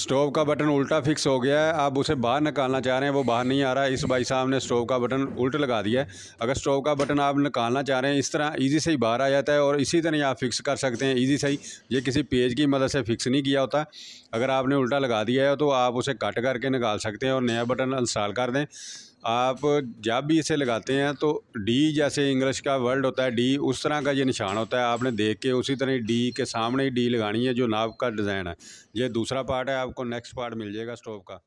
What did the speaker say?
stove का button उल्टा fix हो गया है आप उसे बाहर निकालना चाह रहे हैं वो बाहर नहीं आ रहा है इस भाई साहब ने स्टोव का बटन उल्ट लगा दिया है अगर स्टोव का बटन आप निकालना चाह रहे हैं इस तरह ईजी से ही बाहर आ जाता है और इसी तरह आप फिक्स कर सकते हैं ईजी से ही ये किसी पेज की मदद से फिक्स नहीं किया होता अगर आपने उल्टा लगा दिया है तो आप उसे कट करके निकाल सकते हैं और नया बटन इंस्टॉल कर दें आप जब भी इसे लगाते हैं तो डी जैसे इंग्लिश का वर्ड होता है डी उस तरह का ये निशान होता है आपने देख के उसी तरह डी के सामने ही डी लगानी है जो नाव का डिज़ाइन है ये दूसरा पार्ट है आपको नेक्स्ट पार्ट मिल जाएगा स्टोव का